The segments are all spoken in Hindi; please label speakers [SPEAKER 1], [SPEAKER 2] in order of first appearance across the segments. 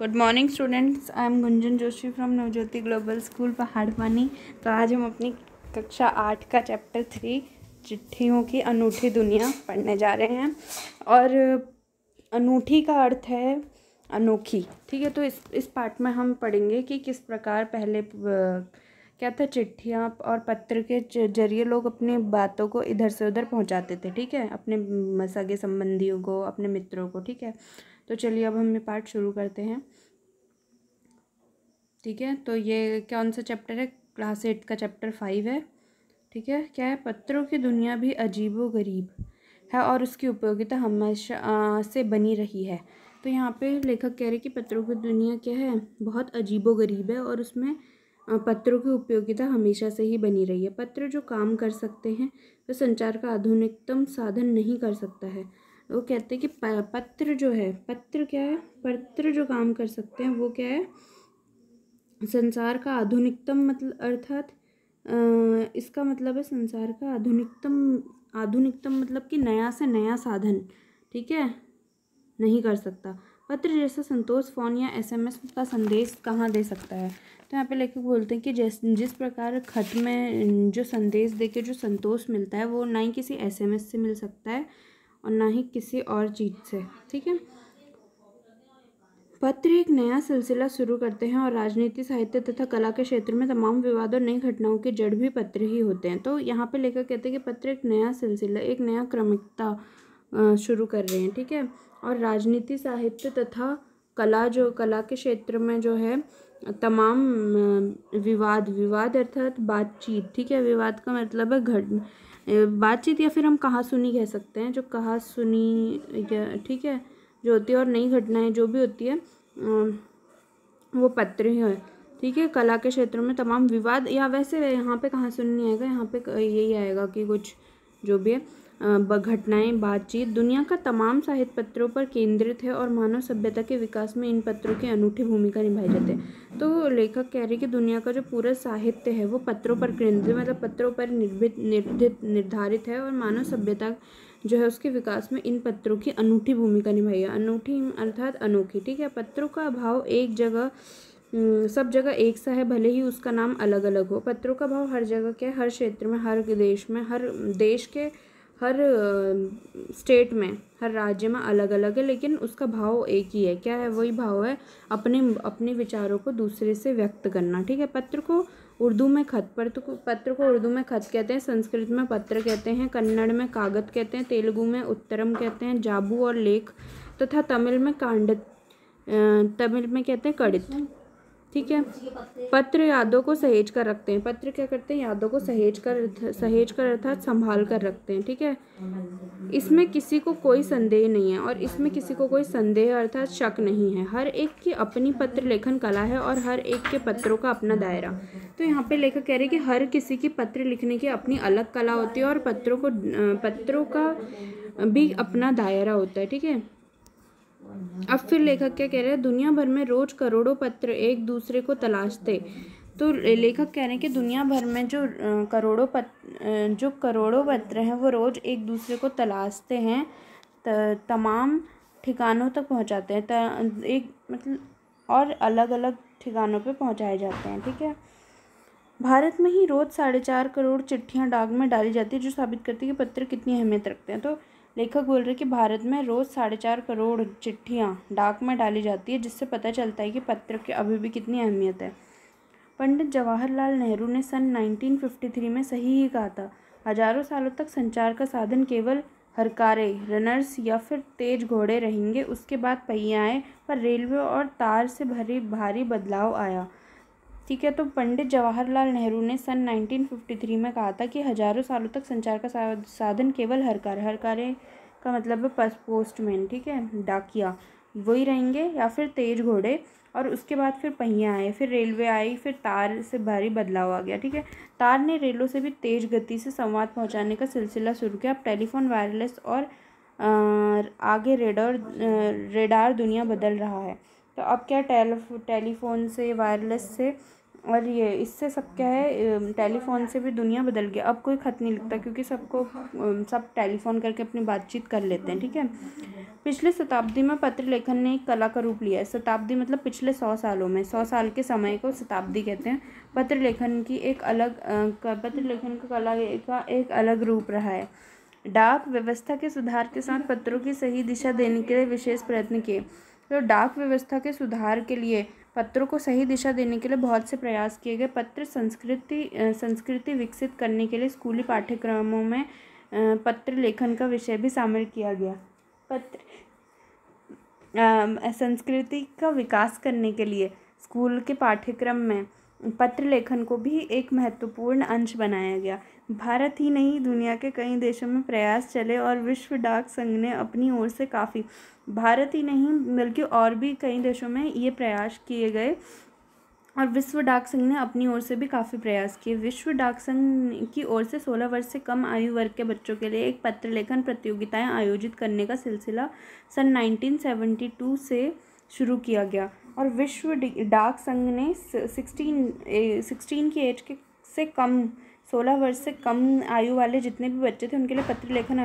[SPEAKER 1] good morning students I am Gunjan Joshi from Navjyoti global school Pahadwani तो आज हम अपनी कक्षा आठ का चैप्टर थ्री चिट्ठियों की अनूठी दुनिया पढ़ने जा रहे हैं और अनूठी का अर्थ है अनोखी ठीक है तो इस इस पार्ट में हम पढ़ेंगे कि किस प्रकार पहले क्या था चिट्ठियाँ और पत्र के जरिए लोग अपनी बातों को इधर से उधर पहुँचाते थे ठीक है अपने सगे संबंधियों को अपने मित्रों को ठीक है तो चलिए अब हम ये पार्ट शुरू करते हैं ठीक है तो ये कौन सा चैप्टर है क्लास एट का चैप्टर फाइव है ठीक है क्या है पत्रों की दुनिया भी अजीबो गरीब है और उसकी उपयोगिता हमेशा से बनी रही है तो यहाँ पे लेखक कह रहे कि पत्रों की दुनिया क्या है बहुत अजीबो गरीब है और उसमें पत्रों की उपयोगिता हमेशा से ही बनी रही है पत्र जो काम कर सकते हैं वह तो संचार का आधुनिकतम साधन नहीं कर सकता है वो कहते हैं कि पत्र जो है पत्र क्या है पत्र जो काम कर सकते हैं वो क्या है संसार का आधुनिकतम मतलब अर्थात इसका मतलब है संसार का आधुनिकतम आधुनिकतम मतलब कि नया से नया साधन ठीक है नहीं कर सकता पत्र जैसा संतोष फ़ोन या एसएमएस का संदेश कहाँ दे सकता है तो यहाँ पे लेखक बोलते हैं कि जैस जिस प्रकार खत में जो संदेश देके जो संतोष मिलता है वो ना ही किसी एसएमएस से मिल सकता है और ना ही किसी और चीज़ से ठीक है पत्र एक नया सिलसिला शुरू करते हैं और राजनीति साहित्य तथा कला के क्षेत्र में तमाम विवाद और नई घटनाओं की जड़ भी पत्र ही होते हैं तो यहाँ पे लेकर कहते हैं कि पत्र एक नया सिलसिला एक नया क्रमिकता शुरू कर रहे हैं ठीक है और राजनीति साहित्य तथा कला जो कला के क्षेत्र में जो है तमाम विवाद विवाद अर्थात बातचीत ठीक है विवाद का मतलब है घट बातचीत या फिर हम कहा सुनी कह सकते हैं जो कहा सुनी या ठीक है जो होती है और नई घटनाएं जो भी होती है वो पत्र ही है ठीक है कला के क्षेत्र में तमाम विवाद या वैसे यहाँ पे कहाँ सुननी आएगा यहाँ पे यही आएगा कि कुछ जो भी है घटनाएं बातचीत दुनिया का तमाम साहित्य पत्रों पर केंद्रित है और मानव सभ्यता के विकास में इन पत्रों की अनूठी भूमिका निभाई जाती है तो लेखक कह रहे कि दुनिया का जो पूरा साहित्य है वो पत्रों पर केंद्रित मतलब पत्रों पर निर्भित निर्धित निर्धारित है और मानव सभ्यता जो है उसके विकास में इन पत्रों की अनूठी भूमिका निभाई है अनूठी अर्थात अनोखी ठीक है पत्रों का अभाव एक जगह सब जगह एक सा है भले ही उसका नाम अलग अलग हो पत्रों का भाव हर जगह क्या है हर क्षेत्र में हर देश में हर देश के हर स्टेट में हर राज्य में अलग अलग है लेकिन उसका भाव एक ही है क्या है वही भाव है अपने अपने विचारों को दूसरे से व्यक्त करना ठीक है पत्र को उर्दू में खत पत्र को पत्र को उर्दू में खत कहते हैं संस्कृत में पत्र कहते हैं कन्नड़ में कागत कहते हैं तेलुगु में उत्तरम कहते हैं जाबू और लेख तथा तमिल में कांड तमिल में कहते हैं कड़ित ठीक है पत्र यादों को सहेज कर रखते हैं पत्र क्या करते हैं यादों को सहेज कर सहेज कर अर्थात संभाल कर रखते हैं ठीक है इसमें किसी को कोई संदेह नहीं है और इसमें किसी को कोई संदेह अर्थात शक नहीं है हर एक की अपनी पत्र लेखन कला है और हर एक के पत्रों का अपना दायरा तो यहाँ पे लेखक कह रहे हैं कि हर किसी की पत्र लिखने की अपनी अलग कला होती है और पत्रों को पत्रों का भी अपना दायरा होता है ठीक है अब फिर लेखक क्या कह रहे हैं दुनिया भर में रोज करोड़ों पत्र एक दूसरे को तलाशते तो लेखक कह रहे हैं कि दुनिया भर में जो करोड़ों पत्र जो करोड़ों पत्र हैं वो रोज़ एक दूसरे को तलाशते हैं त, तमाम ठिकानों तक पहुंचाते हैं त, एक मतलब और अलग अलग ठिकानों पे पहुंचाए जाते हैं ठीक है भारत में ही रोज़ साढ़े चार करोड़ चिट्ठियाँ डाक में डाली जाती है जो साबित करती है कि पत्र कितनी अहमियत रखते हैं तो लेखक बोल रहे कि भारत में रोज़ साढ़े चार करोड़ चिट्ठियाँ डाक में डाली जाती है जिससे पता चलता है कि पत्र की अभी भी कितनी अहमियत है पंडित जवाहरलाल नेहरू ने सन 1953 में सही ही कहा था हजारों सालों तक संचार का साधन केवल हरकारे रनर्स या फिर तेज घोड़े रहेंगे उसके बाद पहिया आए पर रेलवे और तार से भरी भारी बदलाव आया ठीक है तो पंडित जवाहरलाल नेहरू ने सन 1953 में कहा था कि हजारों सालों तक संचार का साधन केवल हरकार कार्य का मतलब है पोस्टमैन ठीक है डाकिया वही रहेंगे या फिर तेज घोड़े और उसके बाद फिर पहिया आए फिर रेलवे आई फिर तार से भारी बदलाव आ गया ठीक है तार ने रेलों से भी तेज़ गति से संवाद पहुंचाने का सिलसिला शुरू किया अब टेलीफोन वायरलेस और आगे रेडर रेडार दुनिया बदल रहा है तो अब क्या टेलीफोन से वायरलेस से और ये इससे सब क्या है टेलीफ़ोन से भी दुनिया बदल गया अब कोई ख़त नहीं लिखता क्योंकि सबको सब टेलीफ़ोन करके अपनी बातचीत कर लेते हैं ठीक है पिछले शताब्दी में पत्र लेखन ने एक कला का रूप लिया है शताब्दी मतलब पिछले सौ सालों में सौ साल के समय को शताब्दी कहते हैं पत्र लेखन की एक अलग पत्र लेखन का कला का एक अलग रूप रहा है डाक व्यवस्था के सुधार के साथ पत्रों की सही दिशा देने के लिए विशेष प्रयत्न किए तो डाक व्यवस्था के सुधार के लिए पत्रों को सही दिशा देने के लिए बहुत से प्रयास किए गए पत्र संस्कृति संस्कृति विकसित करने के लिए स्कूली पाठ्यक्रमों में पत्र लेखन का विषय भी शामिल किया गया पत्र संस्कृति का विकास करने के लिए स्कूल के पाठ्यक्रम में पत्र लेखन को भी एक महत्वपूर्ण अंश बनाया गया भारत ही नहीं दुनिया के कई देशों में प्रयास चले और विश्व डाक संघ ने अपनी ओर से काफ़ी भारत ही नहीं बल्कि और भी कई देशों में ये प्रयास किए गए और विश्व डाक संघ ने अपनी ओर से भी काफ़ी प्रयास किए विश्व डाक संघ की ओर से सोलह वर्ष से कम आयु वर्ग के बच्चों के लिए एक पत्र लेखन प्रतियोगिताएँ आयोजित करने का सिलसिला सन नाइनटीन से शुरू किया गया और विश्व डाक संघ ने सिक्सटीन सिक्सटीन की एज के से कम सोलह वर्ष से कम आयु वाले जितने भी बच्चे थे उनके लिए पत्र लेखन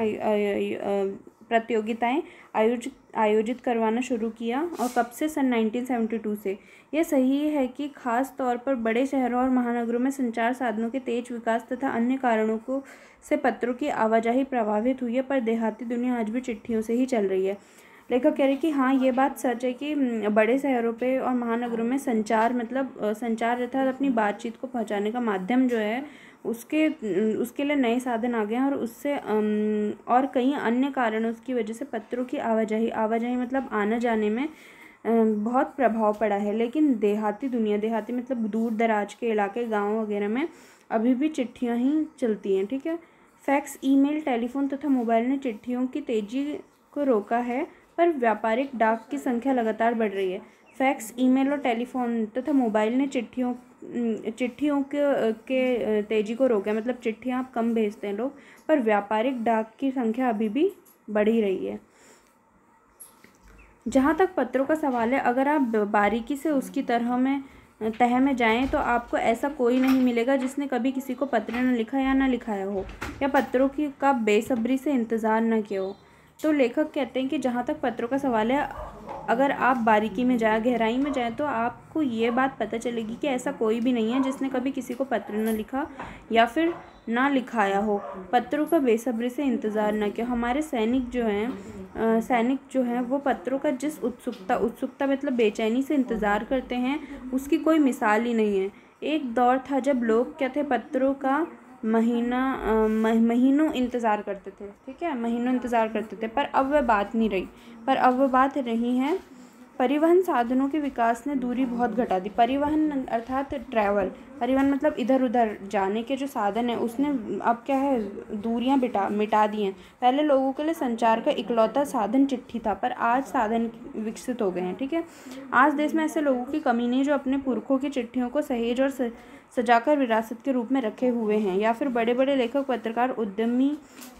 [SPEAKER 1] प्रतियोगिताएं आयोजित आयोजित करवाना शुरू किया और कब से सन 1972 से यह सही है कि खास तौर पर बड़े शहरों और महानगरों में संचार साधनों के तेज विकास तथा अन्य कारणों को से पत्रों की आवाजाही प्रभावित हुई है पर देहाती दुनिया आज भी चिट्ठियों से ही चल रही है लेखक कह रहे कि हाँ ये बात सच है कि बड़े शहरों पे और महानगरों में संचार मतलब संचार तथा अपनी बातचीत को पहुँचाने का माध्यम जो है उसके उसके लिए नए साधन आ गए हैं और उससे और कई अन्य कारणों की वजह से पत्रों की आवाजाही आवाजाही मतलब आने जाने में बहुत प्रभाव पड़ा है लेकिन देहाती दुनिया देहाती मतलब दूर दराज के इलाके गांव वगैरह में अभी भी चिट्ठियां ही चलती हैं ठीक है फैक्स ईमेल टेलीफोन तथा तो मोबाइल ने चिट्ठियों की तेज़ी को रोका है पर व्यापारिक डाक की संख्या लगातार बढ़ रही है फैक्स ईमेल और टेलीफोन तथा तो मोबाइल ने चिट्ठियों चिट्ठियों के के तेज़ी को रोका मतलब चिट्ठियाँ अब कम भेजते हैं लोग पर व्यापारिक डाक की संख्या अभी भी बढ़ी रही है जहाँ तक पत्रों का सवाल है अगर आप बारीकी से उसकी तरह में तह में जाएं तो आपको ऐसा कोई नहीं मिलेगा जिसने कभी किसी को पत्र न लिखा या ना लिखाया हो या पत्रों की का बेसब्री से इंतज़ार न किया हो तो लेखक कहते हैं कि जहाँ तक पत्रों का सवाल है अगर आप बारीकी में जाए गहराई में जाए तो आपको ये बात पता चलेगी कि ऐसा कोई भी नहीं है जिसने कभी किसी को पत्र न लिखा या फिर ना लिखाया हो पत्रों का बेसब्री से इंतज़ार ना किया हमारे सैनिक जो हैं सैनिक जो हैं वो पत्रों का जिस उत्सुकता उत्सुकता मतलब बेचैनी से इंतज़ार करते हैं उसकी कोई मिसाल ही नहीं है एक दौर था जब लोग क्या थे पत्रों का महीना महीनों इंतज़ार करते थे ठीक है महीनों इंतज़ार करते थे पर अब वह बात नहीं रही पर अब वह बात रही है परिवहन साधनों के विकास ने दूरी बहुत घटा दी परिवहन अर्थात ट्रैवल परिवहन मतलब इधर उधर जाने के जो साधन है उसने अब क्या है दूरियां बिटा मिटा दी हैं पहले लोगों के लिए संचार का इकलौता साधन चिट्ठी था पर आज साधन विकसित हो गए हैं ठीक है आज देश में ऐसे लोगों की कमी नहीं जो अपने पुरखों की चिट्ठियों को सहेज और सजाकर विरासत के रूप में रखे हुए हैं या फिर बड़े बड़े लेखक पत्रकार उद्यमी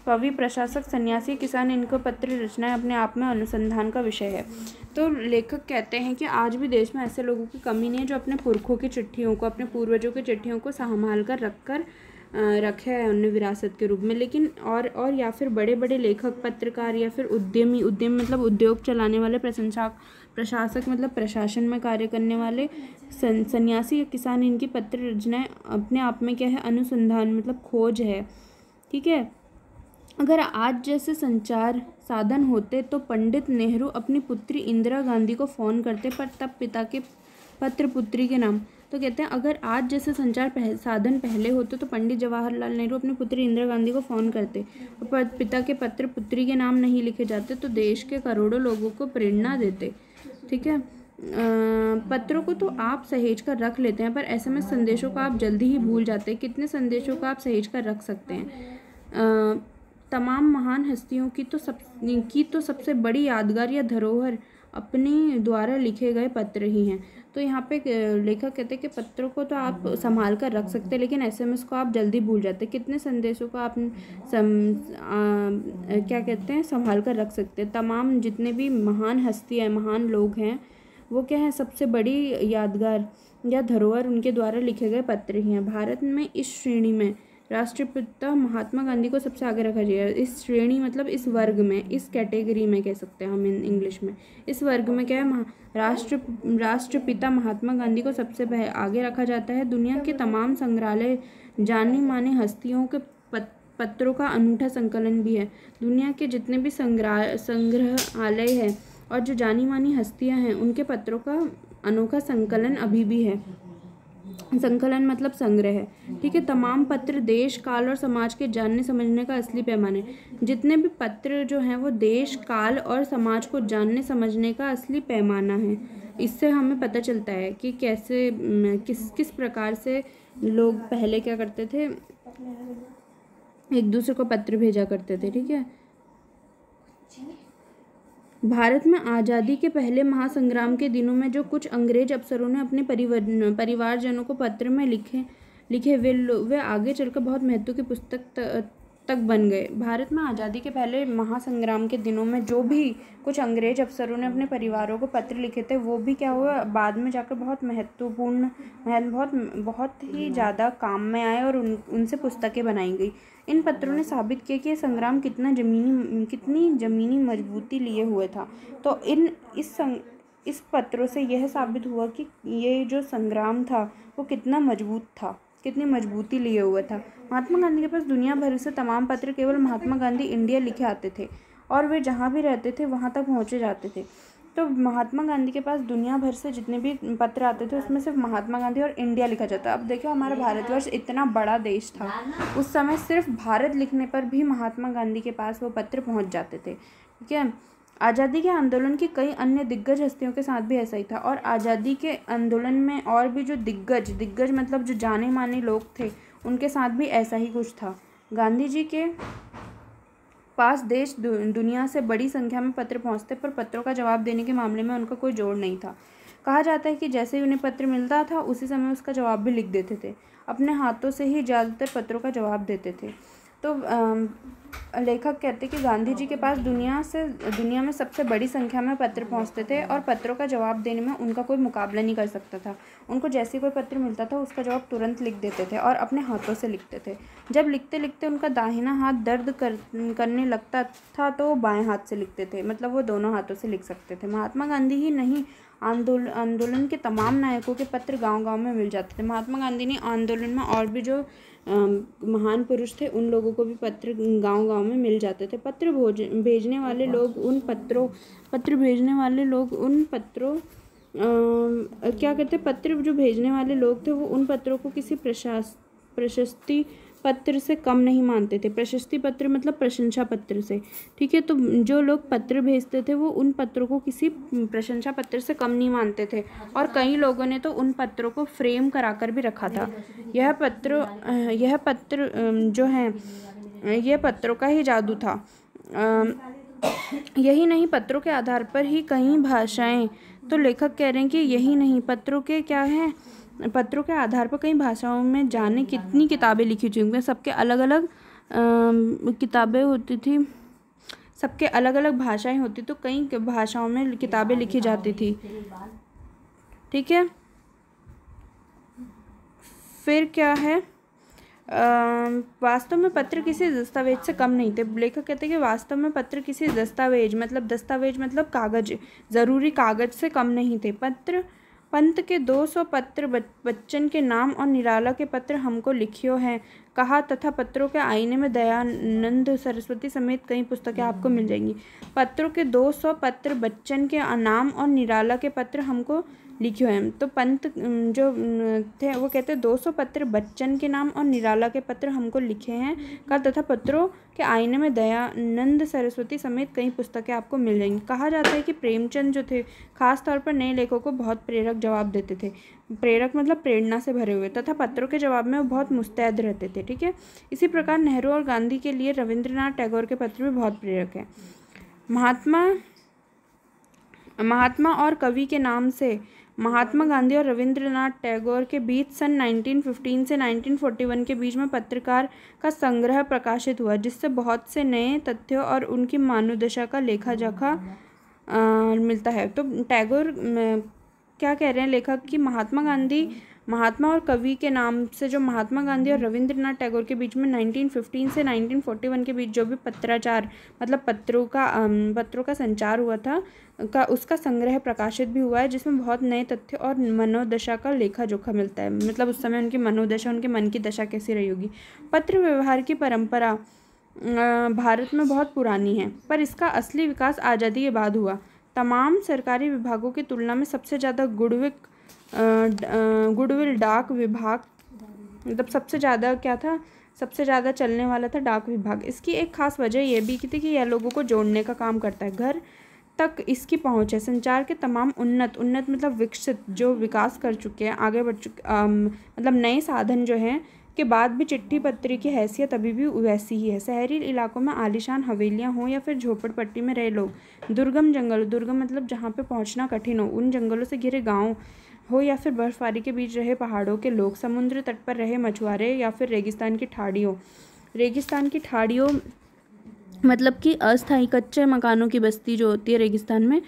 [SPEAKER 1] कवि प्रशासक सन्यासी किसान इनको पत्र रचनाएं अपने आप में अनुसंधान का विषय है तो लेखक कहते हैं कि आज भी देश में ऐसे लोगों की कमी नहीं है जो अपने पुरखों की चिट्ठियों को अपने पूर्वजों की चिट्ठियों को संभाल कर रख कर रखे हैं उन्हें विरासत के रूप में लेकिन और और या फिर बड़े बड़े लेखक पत्रकार या फिर उद्यमी उद्यम मतलब उद्योग चलाने वाले प्रशंसक प्रशासक मतलब प्रशासन में कार्य करने वाले सन सन्यासी या किसान इनकी पत्र रचनाएँ अपने आप में क्या है अनुसंधान मतलब खोज है ठीक है अगर आज जैसे संचार साधन होते तो पंडित नेहरू अपनी पुत्री इंदिरा गांधी को फ़ोन करते पर तब पिता के पत्र पुत्री के नाम तो कहते हैं अगर आज जैसे संचार पह, साधन पहले होते तो पंडित जवाहरलाल नेहरू अपनी पुत्री इंदिरा गांधी को फ़ोन करते पर पिता के पत्र पुत्री के नाम नहीं लिखे जाते तो देश के करोड़ों लोगों को प्रेरणा देते ठीक है पत्रों को तो आप सहेज कर रख लेते हैं पर ऐसे में संदेशों को आप जल्दी ही भूल जाते हैं कितने संदेशों को आप सहेज कर रख सकते हैं तमाम महान हस्तियों की तो सब की तो सबसे बड़ी यादगार या धरोहर अपने द्वारा लिखे गए पत्र ही हैं तो यहाँ पे लेखक कहते हैं कि पत्रों को तो आप संभाल कर रख सकते हैं लेकिन एसएमएस को आप जल्दी भूल जाते हैं कितने संदेशों को आप सम आ, क्या कहते हैं संभाल कर रख सकते हैं तमाम जितने भी महान हस्ती हैं महान लोग हैं वो क्या है सबसे बड़ी यादगार या धरोहर उनके द्वारा लिखे गए पत्र ही हैं भारत में इस श्रेणी में राष्ट्रपिता महात्मा गांधी को सबसे आगे रखा जाए इस श्रेणी मतलब इस वर्ग में इस कैटेगरी में कह सकते हैं हम इन इंग्लिश में इस वर्ग में क्या है राष्ट्र राष्ट्रपिता महात्मा गांधी को सबसे आगे रखा जाता है दुनिया के तमाम संग्रहालय जानी मानी हस्तियों के पत, पत्रों का अनूठा संकलन भी है दुनिया के जितने भी संग्रह संग्रहालय हैं और जो जानी मानी हस्तियां हैं उनके पत्रों का अनोखा संकलन अभी भी है संकलन मतलब संग्रह है ठीक है तमाम पत्र देश काल और समाज के जानने समझने का असली पैमाने जितने भी पत्र जो हैं वो देश काल और समाज को जानने समझने का असली पैमाना है इससे हमें पता चलता है कि कैसे किस किस प्रकार से लोग पहले क्या करते थे एक दूसरे को पत्र भेजा करते थे ठीक है भारत में आज़ादी के पहले महासंग्राम के दिनों में जो कुछ अंग्रेज अफसरों ने अपने परिवर परिवारजनों को पत्र में लिखे लिखे वे वे आगे चलकर बहुत महत्व की पुस्तक तक बन गए भारत में आज़ादी के पहले महासंग्राम के दिनों में जो भी कुछ अंग्रेज अफसरों ने अपने परिवारों को पत्र लिखे थे वो भी क्या हुआ बाद में जाकर बहुत महत्वपूर्ण महत्व बहुत बहुत ही ज़्यादा काम में आए और उन उनसे पुस्तकें बनाई गई इन पत्रों ने साबित किया कि यह संग्राम कितना जमीनी कितनी ज़मीनी मजबूती लिए हुए था तो इन इस संग इस पत्रों से यह साबित हुआ कि ये जो संग्राम था वो कितना मजबूत था कितनी मजबूती लिए हुआ था महात्मा गांधी के पास दुनिया भर से तमाम पत्र केवल महात्मा गांधी इंडिया लिखे आते थे और वे जहाँ भी रहते थे वहाँ तक पहुँचे जाते थे तो महात्मा गांधी के पास दुनिया भर से जितने भी पत्र आते थे उसमें सिर्फ महात्मा गांधी और इंडिया लिखा जाता अब देखो हमारा भारतवर्ष इतना बड़ा देश था उस समय सिर्फ भारत लिखने पर भी महात्मा गांधी के पास वो पत्र पहुंच जाते थे ठीक है आज़ादी के आंदोलन की कई अन्य दिग्गज हस्तियों के साथ भी ऐसा ही था और आज़ादी के आंदोलन में और भी जो दिग्गज दिग्गज मतलब जो जाने माने लोग थे उनके साथ भी ऐसा ही कुछ था गांधी जी के पास देश दुनिया से बड़ी संख्या में पत्र पहुंचते पर पत्रों का जवाब देने के मामले में उनका कोई जोड़ नहीं था कहा जाता है कि जैसे ही उन्हें पत्र मिलता था उसी समय उसका जवाब भी लिख देते थे अपने हाथों से ही ज़्यादातर पत्रों का जवाब देते थे तो लेखक कहते कि गांधी जी के पास दुनिया से दुनिया में सबसे बड़ी संख्या में पत्र पहुंचते थे और पत्रों का जवाब देने में उनका कोई मुकाबला नहीं कर सकता था उनको जैसे कोई पत्र मिलता था उसका जवाब तुरंत लिख देते थे और अपने हाथों से लिखते थे जब लिखते लिखते उनका दाहिना हाथ दर्द कर करने लगता था तो वो बाएँ हाथ से लिखते थे मतलब वो दोनों हाथों से लिख सकते थे महात्मा गांधी ही नहीं आंदोलन आंदोलन के तमाम नायकों के पत्र गांव-गांव में मिल जाते थे महात्मा गांधी ने आंदोलन में और भी जो महान पुरुष थे उन लोगों को भी पत्र गांव-गांव में मिल जाते थे पत्र भोज भेजने वाले लोग उन पत्रों पत्र भेजने वाले लोग उन पत्रों क्या कहते पत्र जो भेजने वाले लोग थे वो उन पत्रों को किसी प्रशास प्रशस्ति पत्र से कम नहीं मानते थे प्रशस्ति पत्र मतलब प्रशंसा पत्र से ठीक है तो जो लोग पत्र भेजते थे वो उन पत्रों को किसी प्रशंसा पत्र से कम नहीं मानते थे और कई लोगों ने तो उन पत्रों को फ्रेम कराकर भी रखा था यह पत्र यह पत्र जो है यह पत्रों का ही जादू था यही नहीं पत्रों के आधार पर ही कई भाषाएं तो लेखक कह रहे हैं कि यही नहीं पत्रों के क्या हैं पत्रों के आधार पर कई भाषाओं में जाने कितनी किताबें लिखी चुकी हैं सबके अलग अलग किताबें होती थी सबके अलग अलग भाषाएं होती तो कई भाषाओं में किताबें लिखी जाती थी ठीक है फिर क्या है वास्तव में पत्र किसी दस्तावेज से कम नहीं थे लेखक कहते हैं कि वास्तव में पत्र किसी दस्तावेज मतलब दस्तावेज मतलब कागज ज़रूरी कागज से कम नहीं थे पत्र पंत के दो सौ पत्र बच्चन के नाम और निराला के पत्र हमको लिखियो हैं कहा तथा पत्रों के आईने में दयानंद सरस्वती समेत कई पुस्तकें आपको मिल जाएंगी पत्रों के दो सौ पत्र बच्चन के नाम और निराला के पत्र हमको लिखे हुए हैं तो पंत जो थे वो कहते हैं दो सौ पत्र बच्चन के नाम और निराला के पत्र हमको लिखे हैं का तथा पत्रों के आईने में दयानंद सरस्वती समेत कई पुस्तकें आपको मिल जाएंगी कहा जाता है कि प्रेमचंद जो थे खास तौर पर नए लेखों को बहुत प्रेरक जवाब देते थे प्रेरक मतलब प्रेरणा से भरे हुए तथा पत्रों के जवाब में वो बहुत मुस्तैद रहते थे ठीक है इसी प्रकार नेहरू और गांधी के लिए रविंद्रनाथ टैगोर के पत्र भी बहुत प्रेरक हैं महात्मा महात्मा और कवि के नाम से महात्मा गांधी और रविंद्रनाथ टैगोर के बीच सन 1915 से 1941 के बीच में पत्रकार का संग्रह प्रकाशित हुआ जिससे बहुत से नए तथ्यों और उनकी मानवदशा का लेखा जोखा मिलता है तो टैगोर क्या कह रहे हैं लेखक कि महात्मा गांधी महात्मा और कवि के नाम से जो महात्मा गांधी और रविंद्रनाथ टैगोर के बीच में 1915 से 1941 के बीच जो भी पत्राचार मतलब पत्रों का पत्रों का संचार हुआ था का उसका संग्रह प्रकाशित भी हुआ है जिसमें बहुत नए तथ्य और मनोदशा का लेखा जोखा मिलता है मतलब उस समय उनकी मनोदशा उनके मन की दशा कैसी रही होगी पत्र व्यवहार की परंपरा भारत में बहुत पुरानी है पर इसका असली विकास आज़ादी के बाद हुआ तमाम सरकारी विभागों की तुलना में सबसे ज़्यादा गुड़विक गुडविल डाक विभाग मतलब सबसे ज़्यादा क्या था सबसे ज़्यादा चलने वाला था डाक विभाग इसकी एक खास वजह यह भी की थी कि यह लोगों को जोड़ने का काम करता है घर तक इसकी पहुंच है संचार के तमाम उन्नत उन्नत मतलब विकसित जो विकास कर चुके हैं आगे बढ़ चुके मतलब नए साधन जो हैं के बाद भी चिट्ठी पत्री की हैसियत अभी भी वैसी ही है शहरी इलाकों में आलिशान हवेलियाँ हों या फिर झोपड़पट्टी में रहे लोग दुर्गम जंगल दुर्गम मतलब जहाँ पे पहुँचना कठिन हो उन जंगलों से घिरे गाँव हो या फिर बर्फ़बारी के बीच रहे पहाड़ों के लोग समुद्र तट पर रहे मछुआरे या फिर रेगिस्तान की ठाड़ियों रेगिस्तान की ठाड़ियों मतलब कि अस्थाई कच्चे मकानों की बस्ती जो होती है रेगिस्तान में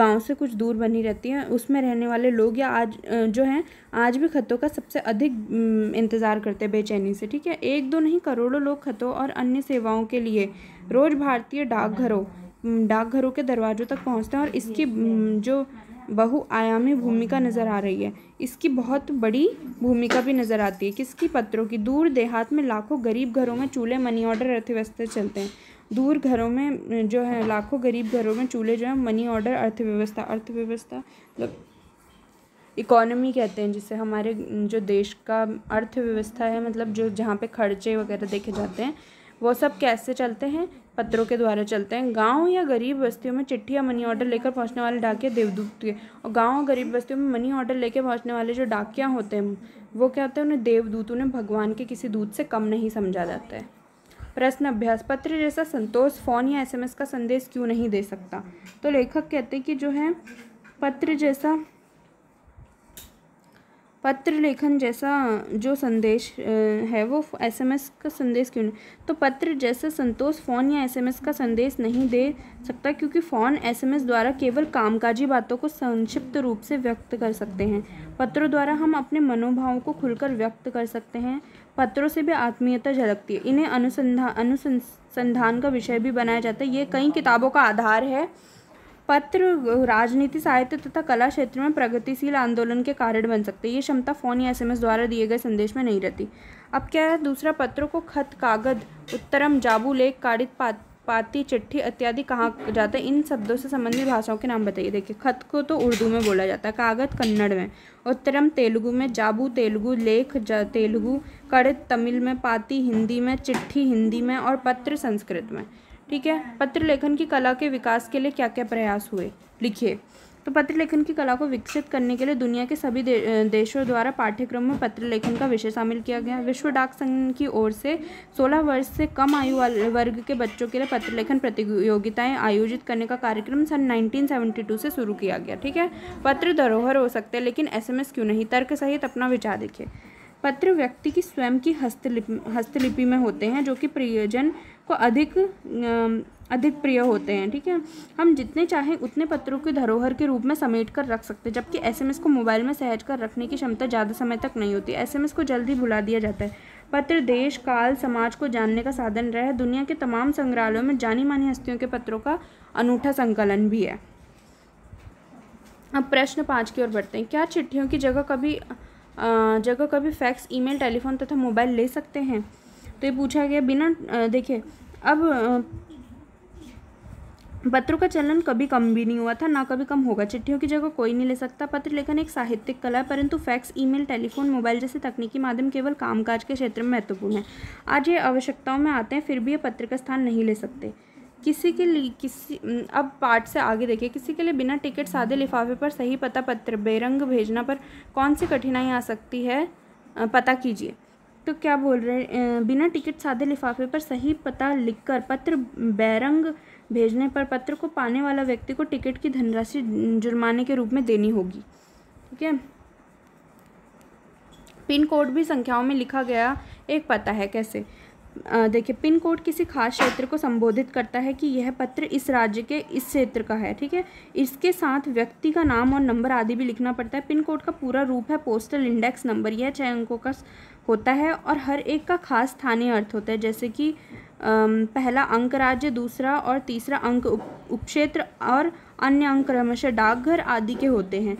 [SPEAKER 1] गांव से कुछ दूर बनी रहती है उसमें रहने वाले लोग या आज जो हैं आज भी खतों का सबसे अधिक इंतज़ार करते हैं बेचैनी से ठीक है एक दो नहीं करोड़ों लोग खतों और अन्य सेवाओं के लिए रोज़ भारतीय डाकघरों डाकघरों के दरवाज़ों तक पहुंचते हैं और इसकी जो बहुआयामी भूमिका नज़र आ रही है इसकी बहुत बड़ी भूमिका भी नज़र आती है किसकी पत्रों की दूर देहात में लाखों गरीब घरों में चूल्हे मनी ऑर्डर अर्थव्यवस्था चलते हैं दूर घरों में जो है लाखों गरीब घरों में चूल्हे जो है मनी ऑर्डर अर्थव्यवस्था अर्थव्यवस्था मतलब इकोनॉमी कहते हैं जिसे हमारे जो देश का अर्थव्यवस्था है मतलब जो जहाँ पे खर्चे वगैरह देखे जाते हैं वो सब कैसे चलते हैं पत्रों के द्वारा चलते हैं गांव या गरीब बस्तियों में चिट्ठी या मनी ऑर्डर लेकर पहुंचने वाले डाकिया देवदूत के और गांव और गरीब बस्तियों में मनी ऑर्डर लेकर पहुंचने वाले जो डाकिया होते हैं वो क्या होते हैं उन्हें देवदूत उन्हें भगवान के किसी दूत से कम नहीं समझा जाता है प्रश्न अभ्यास पत्र जैसा संतोष फ़ोन या एस का संदेश क्यों नहीं दे सकता तो लेखक कहते हैं कि जो है पत्र जैसा पत्र लेखन जैसा जो संदेश है वो एसएमएस का संदेश क्यों नहीं तो पत्र जैसा संतोष फ़ोन या एसएमएस का संदेश नहीं दे सकता क्योंकि फ़ोन एसएमएस द्वारा केवल कामकाजी बातों को संक्षिप्त रूप से व्यक्त कर सकते हैं पत्रों द्वारा हम अपने मनोभावों को खुलकर व्यक्त कर सकते हैं पत्रों से भी आत्मीयता झलकती है इन्हें अनुसंधान अनुसंधान का विषय भी बनाया जाता है ये कई किताबों का आधार है पत्र राजनीति साहित्य तथा कला क्षेत्र में प्रगतिशील आंदोलन के कारण बन सकते हैं ये क्षमता फ़ोन या एसएमएस द्वारा दिए गए संदेश में नहीं रहती अब क्या है दूसरा पत्रों को खत कागद उत्तरम जाबू लेख काड़ित पा पाती चिट्ठी इत्यादि कहाँ जाता है इन शब्दों से संबंधित भाषाओं के नाम बताइए देखिए खत को तो उर्दू में बोला जाता है कागज कन्नड़ में उत्तरम तेलुगु में जाबू तेलुगु लेख तेलुगु कड़ित तमिल में पाती हिंदी में चिट्ठी हिंदी में और पत्र संस्कृत में ठीक है पत्र लेखन की कला के विकास के लिए क्या क्या प्रयास हुए लिखिए तो पत्र लेखन की कला को विकसित करने के लिए दुनिया के सभी दे, देशों द्वारा पाठ्यक्रम में पत्र लेखन का विषय शामिल किया गया विश्व डाक संघ की ओर से 16 वर्ष से कम आयु वर्ग के बच्चों के लिए पत्र लेखन प्रतियोगिताएं आयोजित करने का कार्यक्रम सन 1972 से शुरू किया गया ठीक है पत्र धरोहर हो सकते हैं लेकिन एस क्यों नहीं तर्क सहित अपना विचार देखिए पत्र व्यक्ति की स्वयं की हस्तलिपि हस्तलिपि में होते हैं जो कि प्रियोजन को अधिक अधिक प्रिय होते हैं ठीक है हम जितने चाहें उतने पत्रों की धरोहर के रूप में समेट कर रख सकते हैं जबकि एसएमएस को मोबाइल में सहज कर रखने की क्षमता ज़्यादा समय तक नहीं होती एसएमएस को जल्दी भुला दिया जाता है पत्र देश काल समाज को जानने का साधन रहे दुनिया के तमाम संग्रहालयों में जानी मानी हस्तियों के पत्रों का अनूठा संकलन भी है अब प्रश्न पाँच की ओर बढ़ते हैं क्या चिट्ठियों की जगह कभी जगह कभी फैक्स ईमेल टेलीफोन तथा मोबाइल ले सकते हैं तो ये पूछा गया बिना देखिए अब पत्रों का चलन कभी कम भी नहीं हुआ था ना कभी कम होगा चिट्ठियों की जगह कोई नहीं ले सकता पत्र लेखन एक साहित्यिक कला है परंतु फैक्स ईमेल टेलीफोन मोबाइल जैसे तकनीकी माध्यम केवल कामकाज के क्षेत्र में महत्वपूर्ण है आज ये आवश्यकताओं में आते हैं फिर भी ये पत्र का स्थान नहीं ले सकते किसी के लिए किसी अब पार्ट से आगे देखिए किसी के लिए बिना टिकट सादे लिफाफे पर सही पता पत्र बेरंग भेजना पर कौन सी कठिनाई आ सकती है पता कीजिए तो क्या बोल रहे हैं बिना टिकट सादे लिफाफे पर सही पता लिखकर पत्र बैरंग भेजने पर पत्र को पाने वाला व्यक्ति को टिकट की धनराशि जुर्माने के रूप में देनी होगी ठीक है पिन कोड भी संख्याओं में लिखा गया एक पता है कैसे देखिए पिन कोड किसी खास क्षेत्र को संबोधित करता है कि यह पत्र इस राज्य के इस क्षेत्र का है ठीक है इसके साथ व्यक्ति का नाम और नंबर आदि भी लिखना पड़ता है पिन कोड का पूरा रूप है पोस्टल इंडेक्स नंबर यह छः अंकों का होता है और हर एक का खास स्थानीय अर्थ होता है जैसे कि पहला अंक राज्य दूसरा और तीसरा अंक उपक्षेत्र और अन्य अंक क्रमशः डाकघर आदि के होते हैं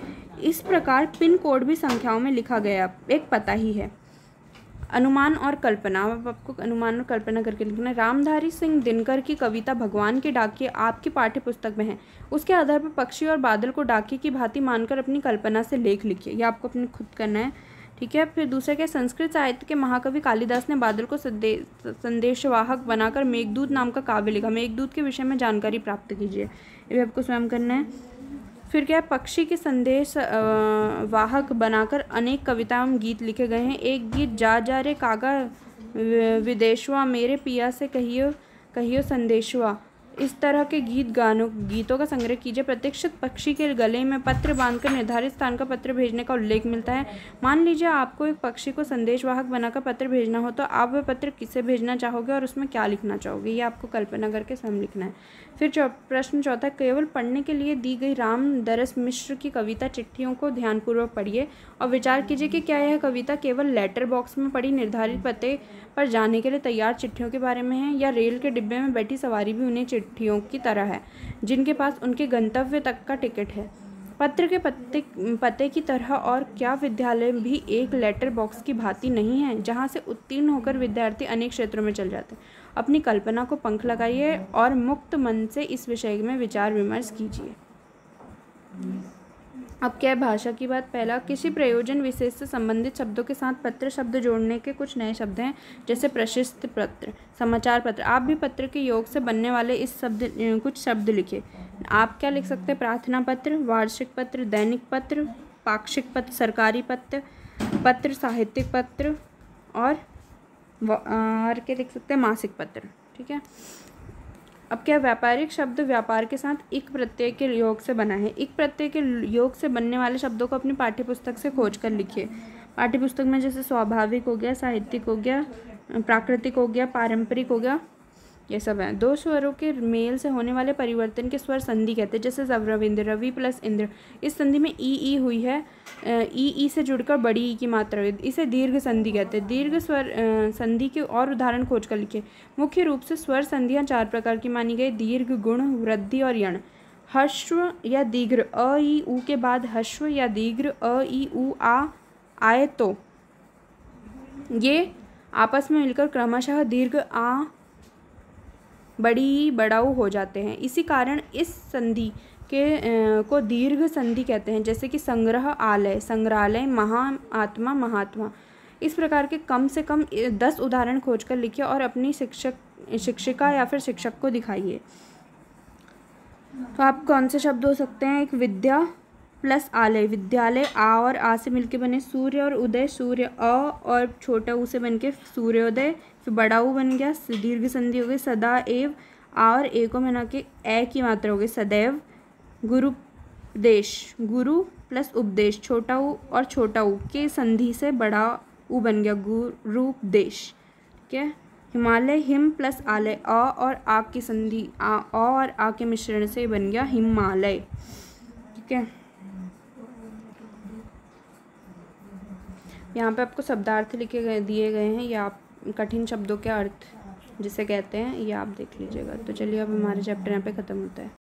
[SPEAKER 1] इस प्रकार पिन कोड भी संख्याओं में लिखा गया एक पता ही है अनुमान और कल्पना अब आपको अनुमान और कल्पना करके लिखना रामधारी सिंह दिनकर की कविता भगवान के डाके आपकी पाठ्य पुस्तक में है उसके आधार पर पक्षी और बादल को डाके की भांति मानकर अपनी कल्पना से लेख लिखिए यह आपको अपने खुद करना है ठीक है फिर दूसरा क्या संस्कृत साहित्य के महाकवि कालिदास ने बादल को संदेशवाहक बनाकर मेघदूत नाम का काव्य लिखा मेघदूत के विषय में जानकारी प्राप्त कीजिए ये भी आपको स्वयं करना है फिर क्या है पक्षी के संदेश वाहक बनाकर अनेक कविता एवं गीत लिखे गए हैं एक गीत जा जा रे कागा विदेशवा मेरे पिया से कहियो कहियो संदेशवा इस तरह के गीत गानों गीतों का संग्रह कीजिए प्रतीक्षित पक्षी के गले में पत्र बांधकर निर्धारित स्थान का पत्र भेजने का उल्लेख मिलता है मान लीजिए आपको एक पक्षी को संदेशवाहक बनाकर पत्र भेजना हो तो आप वह पत्र किसे भेजना चाहोगे और उसमें क्या लिखना चाहोगे ये आपको कल्पना करके स्वयं लिखना है फिर चौ प्रश्न चौथा केवल पढ़ने के लिए दी गई राम दरस मिश्र की कविता चिट्ठियों को ध्यानपूर्वक पढ़िए और विचार कीजिए कि क्या यह कविता केवल लेटर बॉक्स में पड़ी निर्धारित पते पर जाने के लिए तैयार चिट्ठियों के बारे में है या रेल के डिब्बे में बैठी सवारी भी उन्हें चिट्ठी चिट्ठियों की तरह है जिनके पास उनके गंतव्य तक का टिकट है पत्र के पत्ते पते की तरह और क्या विद्यालय भी एक लेटर बॉक्स की भांति नहीं है जहाँ से उत्तीर्ण होकर विद्यार्थी अनेक क्षेत्रों में चल जाते हैं अपनी कल्पना को पंख लगाइए और मुक्त मन से इस विषय में विचार विमर्श कीजिए अब क्या है भाषा की बात पहला किसी प्रयोजन विशेष से संबंधित शब्दों के साथ पत्र शब्द जोड़ने के कुछ नए शब्द हैं जैसे प्रशस्त पत्र समाचार पत्र आप भी पत्र के योग से बनने वाले इस शब्द कुछ शब्द लिखे आप क्या लिख सकते हैं प्रार्थना पत्र वार्षिक पत्र दैनिक पत्र पाक्षिक पत्र सरकारी पत्र पत्र साहित्यिक पत्र और और के लिख सकते हैं मासिक पत्र ठीक है अब क्या व्यापारिक शब्द व्यापार के साथ एक प्रत्यय के योग से बना है एक प्रत्यय के योग से बनने वाले शब्दों को अपनी पाठ्यपुस्तक से खोज कर लिखिए पाठ्यपुस्तक में जैसे स्वाभाविक हो गया साहित्यिक हो गया प्राकृतिक हो गया पारंपरिक हो गया ये सब है दो स्वरों के मेल से होने वाले परिवर्तन के स्वर संधि कहते हैं जैसे जब रविंद्र रवि प्लस इंद्र इस संधि में ई ई हुई है ई ई से जुड़कर बड़ी ई की मात्रा हुई इसे दीर्घ संधि कहते हैं दीर्घ स्वर संधि के और उदाहरण खोज कर लिखे मुख्य रूप से स्वर संधियां चार प्रकार की मानी गई दीर्घ गुण वृद्धि और यण हश्व या दीर्घ अ ई ऊ के बाद हश्व या दीर्घ अ ई ऊ आ आए तो ये आपस में मिलकर क्रमशः दीर्घ आ बड़ी बड़ाऊ हो जाते हैं इसी कारण इस संधि के को दीर्घ संधि कहते हैं जैसे कि संग्रह आलय संग्रहालय महा आत्मा महात्मा इस प्रकार के कम से कम दस उदाहरण खोजकर लिखिए और अपनी शिक्षक शिक्षिका या फिर शिक्षक को दिखाइए तो आप कौन से शब्द हो सकते हैं एक विद्या प्लस आलय विद्यालय आ और आ से मिलके बने सूर्य और उदय सूर्य अ और छोटा ऊ से बन के सूर्योदय फिर बड़ा ऊ बन गया दीर्घ संधि हो गई सदा एव आ और ए को बना के ए की मात्रा हो गई सदैव गुरु देश गुरु प्लस उपदेश छोटा ऊ और छोटा ऊ के संधि से बड़ा ऊ बन गया गुरुपदेश ठीक है हिमालय हिम प्लस आलय अ और आ की संधि आ और आ के मिश्रण से बन गया हिमालय ठीक है यहाँ पे आपको शब्दार्थ लिखे गए दिए गए हैं या आप कठिन शब्दों के अर्थ जिसे कहते हैं ये आप देख लीजिएगा तो चलिए अब हमारे चैप्टर यहाँ पे ख़त्म होता है